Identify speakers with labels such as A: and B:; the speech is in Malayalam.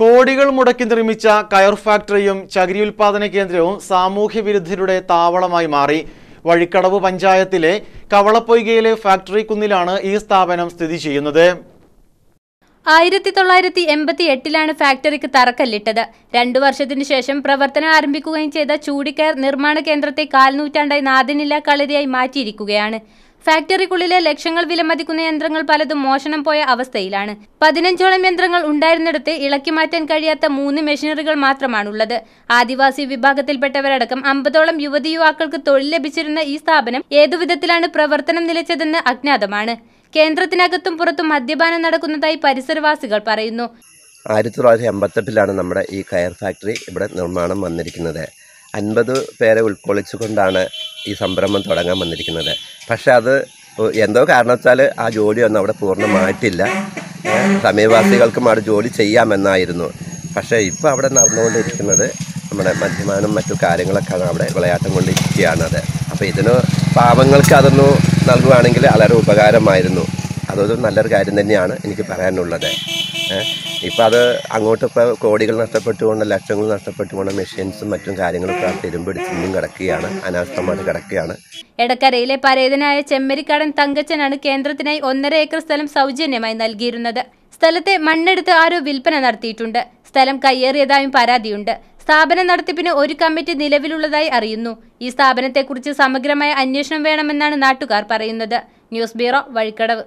A: കോടികൾ മുടക്കി നിർമ്മിച്ച കയർ ഫാക്ടറിയും ചകിരി ഉൽപാദന കേന്ദ്രവും സാമൂഹ്യ വിരുദ്ധരുടെ താവളമായി മാറി വഴിക്കടവ് പഞ്ചായത്തിലെ കവളപ്പൊയ്കയിലെ ഫാക്ടറി കുന്നിലാണ് ഈ സ്ഥാപനം സ്ഥിതി ചെയ്യുന്നത്
B: ആയിരത്തി തൊള്ളായിരത്തി എൺപത്തി എട്ടിലാണ് ഫാക്ടറിക്ക് തറക്കല്ലിട്ടത് രണ്ടു വർഷത്തിനു ശേഷം പ്രവർത്തനം ആരംഭിക്കുകയും ചെയ്ത ചൂടിക്കയർ നിർമ്മാണ കേന്ദ്രത്തെ കാൽനൂറ്റാണ്ടായി നാദിനില്ല കളരിയായി മാറ്റിയിരിക്കുകയാണ് ഫാക്ടറിക്കുള്ളിലെ ലക്ഷങ്ങൾ വിലമതിക്കുന്ന യന്ത്രങ്ങൾ പലതും മോഷണം പോയ അവസ്ഥയിലാണ് പതിനഞ്ചോളം യന്ത്രങ്ങൾ ഉണ്ടായിരുന്നിടത്ത് ഇളക്കി മാറ്റാൻ കഴിയാത്ത മൂന്ന് മെഷീനറികൾ മാത്രമാണുള്ളത് ആദിവാസി വിഭാഗത്തിൽപ്പെട്ടവരടക്കം അമ്പതോളം യുവതി യുവാക്കൾക്ക് തൊഴിൽ ലഭിച്ചിരുന്ന ഈ സ്ഥാപനം ഏതുവിധത്തിലാണ് പ്രവർത്തനം നിലച്ചതെന്ന് അജ്ഞാതമാണ് കേന്ദ്രത്തിനകത്തും പുറത്തും മദ്യപാനം നടക്കുന്നതായി പരിസരവാസികൾ പറയുന്നു
C: ആയിരത്തി തൊള്ളായിരത്തി അമ്പത്തെട്ടിലാണ് നമ്മുടെ ഈ കയർ ഫാക്ടറി ഇവിടെ നിർമ്മാണം വന്നിരിക്കുന്നത് അൻപത് പേരെ ഉൾക്കൊള്ളിച്ചുകൊണ്ടാണ് ഈ സംരംഭം തുടങ്ങാൻ വന്നിരിക്കുന്നത് പക്ഷേ അത് എന്തോ കാരണവച്ചാൽ ആ ജോലിയൊന്നും അവിടെ പൂർണ്ണമായിട്ടില്ല സമീപവാസികൾക്കും അവിടെ ജോലി ചെയ്യാമെന്നായിരുന്നു പക്ഷേ ഇപ്പോൾ അവിടെ നടന്നുകൊണ്ടിരിക്കുന്നത് നമ്മുടെ മദ്യപാനം മറ്റു കാര്യങ്ങളൊക്കെയാണ് അവിടെ വിളയാട്ടം അത് അപ്പോൾ ഇതിന് പാവങ്ങൾക്ക് അതൊന്ന് നൽകുകയാണെങ്കിൽ വളരെ ഉപകാരമായിരുന്നു അതൊരു നല്ലൊരു കാര്യം തന്നെയാണ് എനിക്ക് പറയാനുള്ളത് ഇപ്പോൾ അത് അങ്ങോട്ട് ഇപ്പോൾ കോടികൾ നഷ്ടപ്പെട്ടുകൊണ്ട് ലക്ഷങ്ങൾ നഷ്ടപ്പെട്ടുകൊണ്ട് മെഷീൻസും മറ്റും കാര്യങ്ങളൊക്കെ തിരുമ്പിടിച്ചും കിടക്കുകയാണ് അനാസ്ഥമായിട്ട് കിടക്കുകയാണ്
B: എടക്കരയിലെ പരേതനായ ചെമ്മരിക്കാടൻ തങ്കച്ചനാണ് കേന്ദ്രത്തിനായി ഒന്നര ഏക്കർ സ്ഥലം സൗജന്യമായി നൽകിയിരുന്നത് സ്ഥലത്തെ മണ്ണെടുത്ത് ആരോ വിൽപ്പന നടത്തിയിട്ടുണ്ട് സ്ഥലം കയ്യേറിയതായും പരാതിയുണ്ട് സ്ഥാപന നടത്തിപ്പിന് ഒരു കമ്മിറ്റി നിലവിലുള്ളതായി അറിയുന്നു ഈ സ്ഥാപനത്തെക്കുറിച്ച് സമഗ്രമായ അന്വേഷണം വേണമെന്നാണ് നാട്ടുകാർ പറയുന്നത് ന്യൂസ് ബ്യൂറോ വഴിക്കടവ്